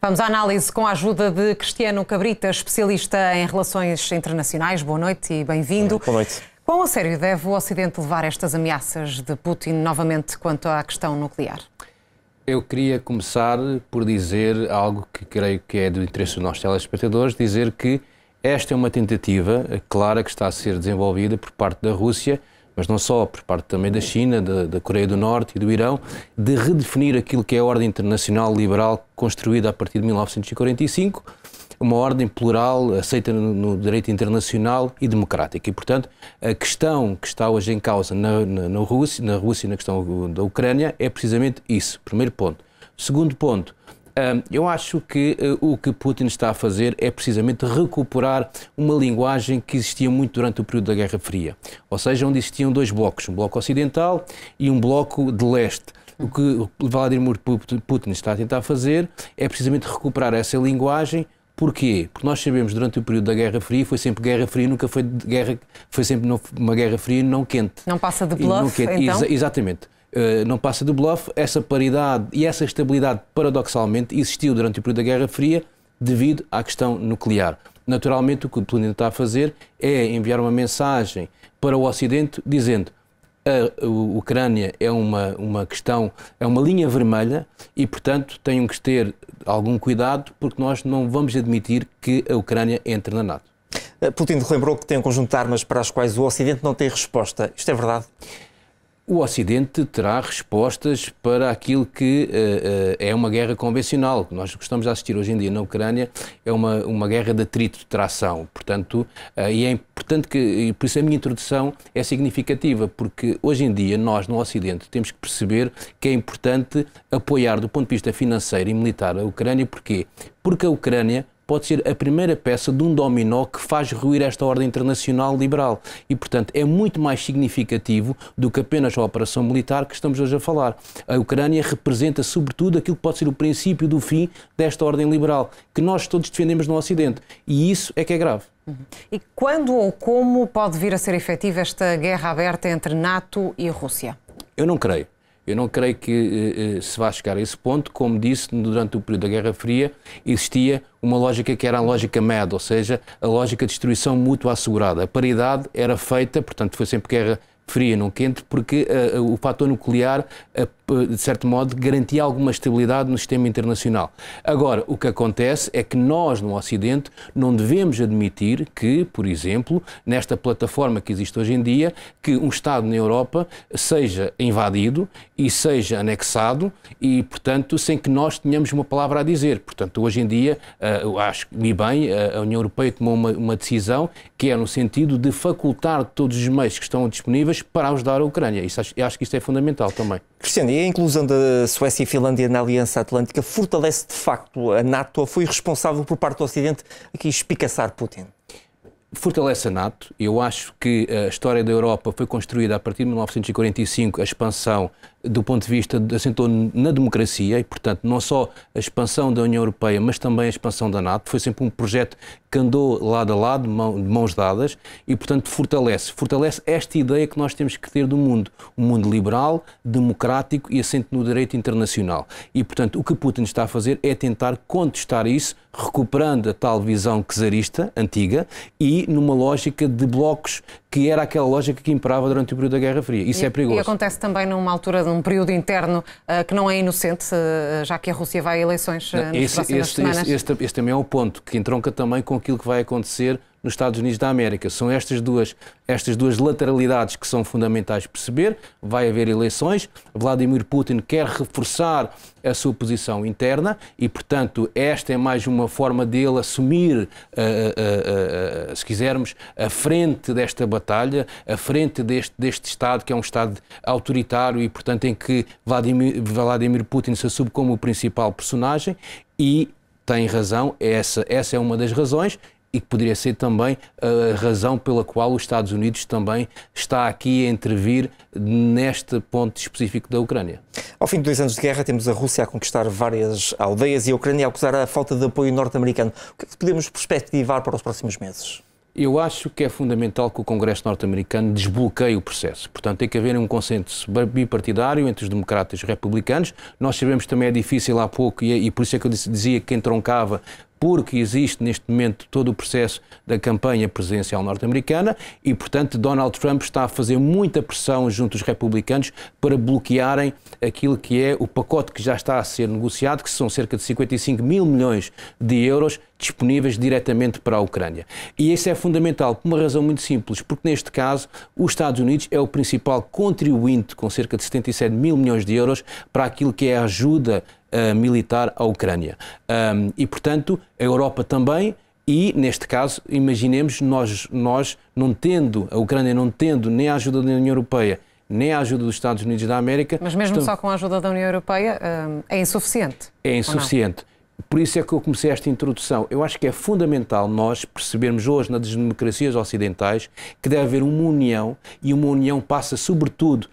Vamos à análise com a ajuda de Cristiano Cabrita, especialista em relações internacionais. Boa noite e bem-vindo. Boa noite. Quão a sério deve o Ocidente levar estas ameaças de Putin novamente quanto à questão nuclear? Eu queria começar por dizer algo que creio que é do interesse dos nossos telespectadores, dizer que esta é uma tentativa clara que está a ser desenvolvida por parte da Rússia mas não só, por parte também da China, da, da, Coreia do Norte e do Irão, de redefinir aquilo que é a ordem internacional liberal construída a partir de 1945, uma ordem plural aceita no, direito internacional e democrática. E, portanto, a questão que está hoje em causa na, na, na Rússia, na Rússia, na questão da Ucrânia, é precisamente isso, primeiro ponto. Segundo ponto, eu acho que eh, o que Putin está a fazer é precisamente recuperar uma linguagem que existia muito durante o período da Guerra Fria, ou seja, onde existiam dois blocos, um bloco ocidental e um bloco de leste. O que Vladimir Putin está a tentar fazer é precisamente recuperar essa linguagem Porquê? Porque nós sabemos durante o período da Guerra Fria foi sempre Guerra Fria, nunca foi guerra, foi sempre uma Guerra Fria não quente. Não passa de bluff, não quente. então? exatamente. Eh, não passa do bluff. Essa paridade e essa estabilidade, paradoxalmente, existiu durante o período da Guerra Fria devido à questão nuclear. Naturalmente, o que o Putin está a fazer é enviar uma mensagem para o Ocidente dizendo a Ucrânia é uma, uma questão, é uma linha vermelha e, portanto, tenham que ter algum cuidado porque nós não vamos admitir que a Ucrânia entre na NATO. Eh, Putin relembrou que tem um conjunto de armas para as quais o Ocidente não tem resposta. Isto é verdade? o Ocidente terá respostas para aquilo que uh, uh, é uma guerra convencional, que nós gostamos de assistir hoje em dia na Ucrânia, é uma, uma guerra de atrito, de tração, portanto, uh, e é importante que, por isso a minha introdução é significativa, porque hoje em dia nós no Ocidente temos que perceber que é importante apoiar do ponto de vista financeiro e militar a Ucrânia, porquê? Porque a Ucrânia pode ser a primeira peça de um dominó que faz ruir esta ordem internacional liberal. E, portanto, é muito mais significativo do que apenas a operação militar que estamos hoje a falar. A Ucrânia representa, sobretudo, aquilo que pode ser o princípio do fim desta ordem liberal, que nós todos defendemos no Ocidente. E isso é que é grave. Uhum. E quando ou como pode vir a ser efetiva esta guerra aberta entre NATO e Rússia? Eu não creio. Eu não creio que eh, eh, se vá chegar a esse ponto. Como disse, durante o período da Guerra Fria existia uma lógica que era a lógica MAD, ou seja, a lógica de destruição mútua assegurada. A paridade era feita, portanto, foi sempre guerra fria, não quente, porque uh, o fator nuclear, uh, de certo modo, garantia alguma estabilidade no sistema internacional. Agora, o que acontece é que nós, no Ocidente, não devemos admitir que, por exemplo, nesta plataforma que existe hoje em dia, que um Estado na Europa seja invadido e seja anexado e, portanto, sem que nós tenhamos uma palavra a dizer. Portanto, hoje em dia, uh, acho que, bem, a União Europeia tomou uma, uma decisão que é no sentido de facultar todos os meios que estão disponíveis condições para ajudar a Ucrânia. Isso, acho, acho que isto é fundamental também. Cristiano, e a inclusão da Suécia e Finlândia na Aliança Atlântica fortalece de facto a NATO? Foi responsável por parte do Ocidente aqui espicaçar Putin? fortalece a NATO. Eu acho que a história da Europa foi construída a partir de 1945, a expansão do ponto de vista, assentou na democracia e, portanto, não só a expansão da União Europeia, mas também a expansão da NATO. Foi sempre um projeto que andou lado a lado, de mãos dadas, e, portanto, fortalece. Fortalece esta ideia que nós temos que ter do mundo. Um mundo liberal, democrático e assente no direito internacional. E, portanto, o que Putin está a fazer é tentar contestar isso, recuperando a tal visão czarista antiga e numa lógica de blocos que era aquela lógica que imperava durante o período da Guerra Fria. Isso e, é perigoso. E acontece também numa altura de um um período interno uh, que não é inocente, uh, já que a Rússia vai a eleições uh, nas esse, próximas semanas. também é o ponto que entronca também com aquilo que vai acontecer nos Estados Unidos da América. São estas duas, estas duas lateralidades que são fundamentais perceber. Vai haver eleições. Vladimir Putin quer reforçar a sua posição interna e, portanto, esta é mais uma forma dele assumir, eh, eh, eh, se quisermos, a frente desta batalha, a frente deste, deste Estado, que é um Estado autoritário e, portanto, em que Vladimir, Vladimir Putin se assume como o principal personagem e tem razão, essa, essa é uma das razões, e que poderia ser também a razão pela qual os Estados Unidos também está aqui a intervir neste ponto específico da Ucrânia. Ao fim de dois anos de guerra, temos a Rússia a conquistar várias aldeias e a Ucrânia a acusar a falta de apoio norte-americano. O que é que podemos perspectivar para os próximos meses? Eu acho que é fundamental que o Congresso norte-americano desbloqueie o processo. Portanto, tem que haver um consenso bipartidário entre os democratas e os republicanos. Nós sabemos que também é difícil há pouco, e, é, por isso é que eu dizia que entroncava porque existe neste momento todo o processo da campanha presidencial norte-americana e, portanto, Donald Trump está a fazer muita pressão junto dos republicanos para bloquearem aquilo que é o pacote que já está a ser negociado, que são cerca de 55 mil milhões de euros disponíveis diretamente para a Ucrânia. E isso é fundamental por uma razão muito simples, porque neste caso os Estados Unidos é o principal contribuinte, com cerca de 77 mil milhões de euros, para aquilo que é a ajuda uh, militar à Ucrânia. Um, e, portanto, a Europa também e, neste caso, imaginemos nós, nós não tendo, a Ucrânia não tendo nem a ajuda da União Europeia, nem a ajuda dos Estados Unidos da América. Mas mesmo só com a ajuda da União Europeia é insuficiente. É insuficiente. Por isso é que eu comecei esta introdução. Eu acho que é fundamental nós percebermos hoje nas democracias ocidentais que deve haver uma união e uma união passa sobretudo,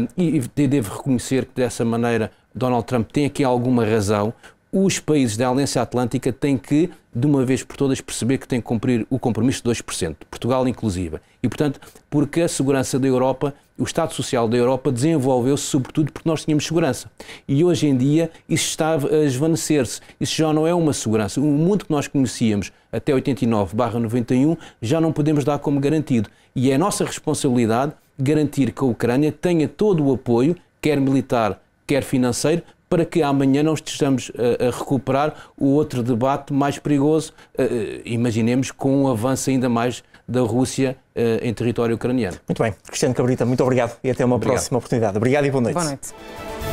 um, e, e devo reconhecer que dessa maneira Donald Trump tem aqui alguma razão, os países da Aliança Atlântica têm que, de uma vez por todas, perceber que têm que cumprir o compromisso de 2%, Portugal inclusive. E, portanto, porque a segurança da Europa, o Estado Social da Europa desenvolveu-se sobretudo porque nós tínhamos segurança. E hoje em dia isso está a esvanecer-se. Isso já não é uma segurança. O mundo que nós conhecíamos até 89-91 já não podemos dar como garantido. E é a nossa responsabilidade garantir que a Ucrânia tenha todo o apoio, quer militar, quer financeiro, para que amanhã não estejamos eh, a, recuperar o outro debate mais perigoso, eh, eh, imaginemos com um avanço ainda mais da Rússia em território ucraniano. Muito bem. Cristiano Cabrita, muito obrigado e até uma obrigado. próxima oportunidade. Obrigado e boa noite. Boa noite.